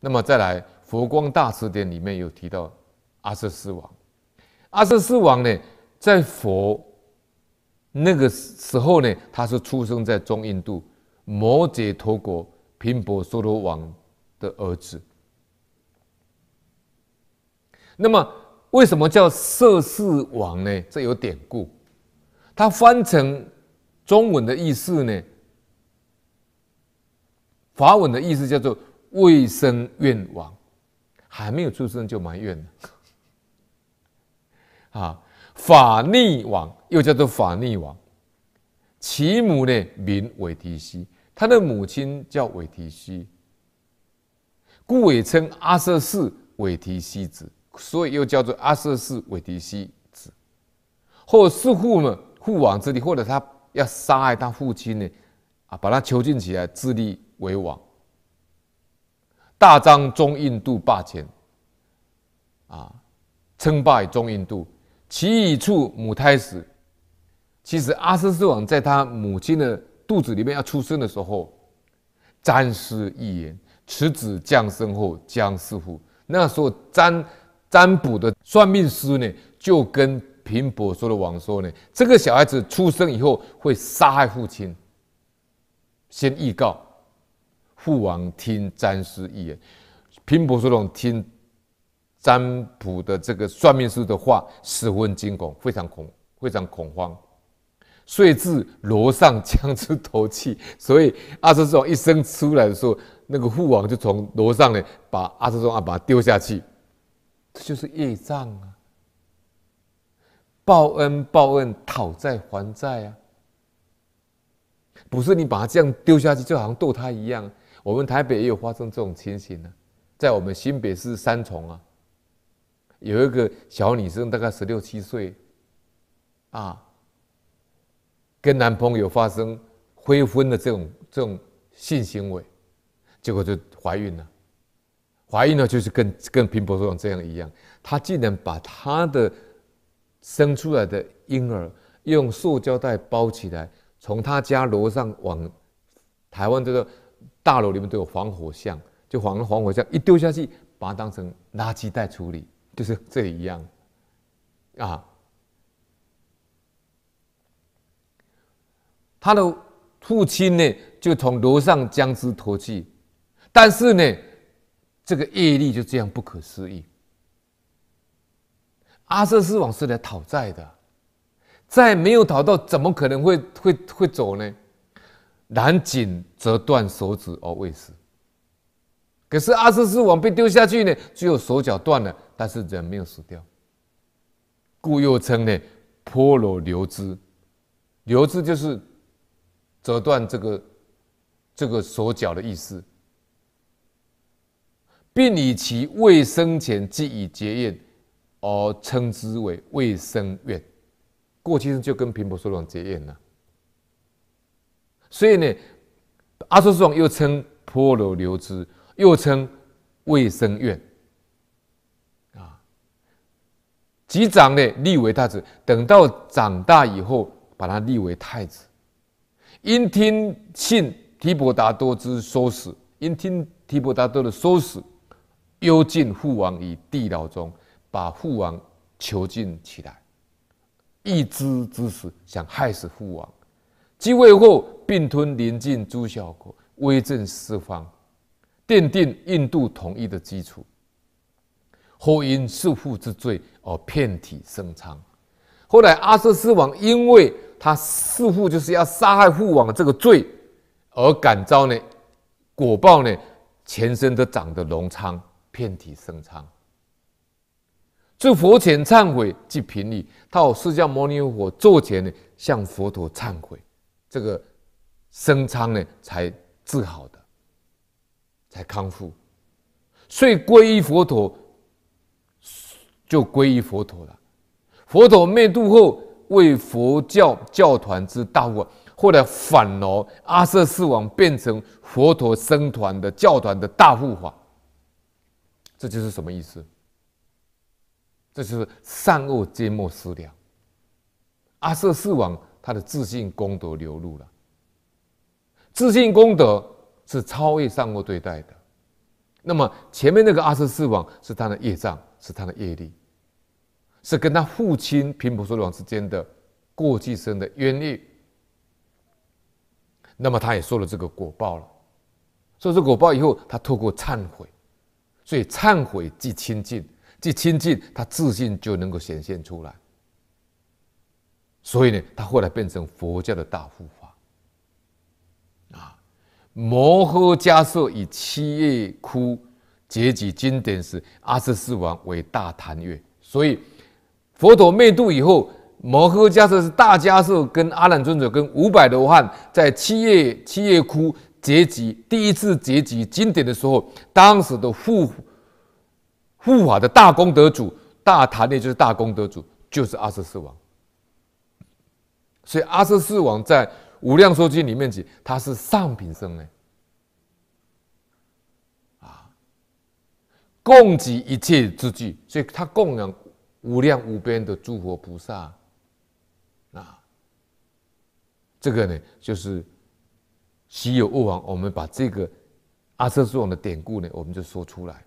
那么再来，《佛光大辞典》里面有提到阿瑟斯王。阿瑟斯王呢，在佛那个时候呢，他是出生在中印度摩羯陀国频婆娑罗王的儿子。那么为什么叫色斯王呢？这有典故。他翻成中文的意思呢，法文的意思叫做。未生愿王，还没有出生就埋怨了。啊，法逆王又叫做法逆王，其母呢名韦提希，他的母亲叫韦提希，故也称阿瑟氏韦提希子，所以又叫做阿瑟氏韦提希子。或者似乎呢，父王之力，或者他要杀害他父亲呢，啊，把他囚禁起来，自立为王。大张中印度霸权，啊，称霸中印度。其一处母胎死，其实阿斯斯王在他母亲的肚子里面要出生的时候，詹师一言此子降生后将弑父。那时候占占卜的算命师呢，就跟平伯说的王说呢，这个小孩子出生以后会杀害父亲，先预告。父王听占师一言，拼搏苏龙听占卜的这个算命师的话，十分惊恐，非常恐，非常恐慌，遂至罗上将之头气，所以阿阇陀一生出来的时候，那个父王就从罗上呢把阿阇陀啊把他丢下去，这就是业障啊，报恩报恩，讨债还债啊，不是你把他这样丢下去，就好像逗他一样。我们台北也有发生这种情形呢，在我们新北市三重啊，有一个小女生，大概十六七岁，啊，跟男朋友发生非婚的这种这种性行为，结果就怀孕了。怀孕了就是跟跟平博士这样一样，她竟然把她的生出来的婴儿用塑胶袋包起来，从她家楼上往台湾这个。大楼里面都有防火箱，就防防火箱一丢下去，把它当成垃圾袋处理，就是这一样，啊。他的父亲呢，就从楼上将之拖去，但是呢，这个业力就这样不可思议。阿瑟斯王是来讨债的，债没有讨到，怎么可能会会会走呢？南井。折断手指而未死，可是阿阇斯王被丢下去呢，只有手脚断了，但是人没有死掉。故又称呢“破罗流支”，“流支”就是折断这个这个手脚的意思，并以其未生前即已结怨，而称之为未生怨。过去就跟贫婆说这种结怨了，所以呢。阿修罗王又称婆罗留支，又称卫生院。啊，即长呢立为太子，等到长大以后，把他立为太子。因听信提婆达多之唆使，因听提婆达多的唆使，幽禁父王于地牢中，把父王囚禁起来，一知之死，想害死父王。即位后，并吞邻近诸小国，威震四方，奠定印度统一的基础。后因弑父之罪而遍体生疮。后来阿瑟斯王，因为他弑父，就是要杀害父王的这个罪，而感召呢果报呢，全身都长的隆疮，遍体生疮。至佛前忏悔及平议，到释迦牟尼佛座前呢，向佛陀忏悔。这个生疮呢，才治好的，才康复，所以皈依佛陀就皈依佛陀了。佛陀灭度后，为佛教教团之大护，后来反了阿舍世王，变成佛陀僧团的教团的大护法。这就是什么意思？这就是善恶皆莫思了。阿舍世王。他的自信功德流露了，自信功德是超越善恶对待的。那么前面那个阿十四王是他的业障，是他的业力，是跟他父亲频婆娑罗王之间的过去生的冤孽。那么他也受了这个果报了，受这果报以后，他透过忏悔，所以忏悔即清净，即清净，他自信就能够显现出来。所以呢，他后来变成佛教的大护法。啊，摩诃迦叶以七叶窟结集经典时，阿瑟斯王为大坛悦。所以佛陀灭度以后，摩诃迦叶是大迦叶，跟阿难尊者跟五百罗汉在七叶七叶窟结集第一次结集经典的时候，当时的护护法的大功德主大坛内就是大功德主，就是阿瑟斯王。所以阿瑟四王在《无量寿经》里面讲，他是上品生呢，啊，供给一切之具，所以他供养无量无边的诸佛菩萨，啊，这个呢就是稀有恶王。我们把这个阿瑟四王的典故呢，我们就说出来。